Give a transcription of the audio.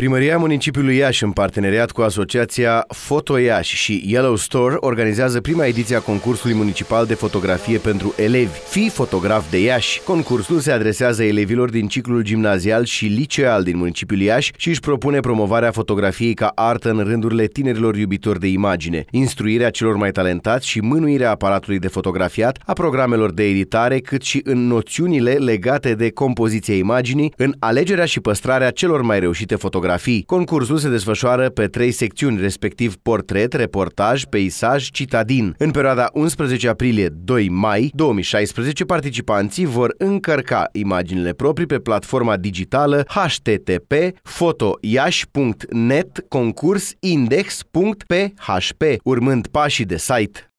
Primăria Municipiului Iași, în parteneriat cu asociația Foto Iași și Yellow Store, organizează prima ediție a concursului municipal de fotografie pentru elevi. Fii fotograf de Iași. Concursul se adresează elevilor din ciclul gimnazial și liceal din municipiul Iași și își propune promovarea fotografiei ca artă în rândurile tinerilor iubitori de imagine, instruirea celor mai talentați și mânuirea aparatului de fotografiat, a programelor de editare, cât și în noțiunile legate de compoziția imaginii, în alegerea și păstrarea celor mai reușite fotografii fotografii. Concursul se desfășoară pe trei secțiuni, respectiv portret, reportaj, peisaj, citadin. În perioada 11 aprilie-2 mai 2016, participanții vor încărca imaginile proprii pe platforma digitală http fotoiași.net concurs index.php, urmând pașii de site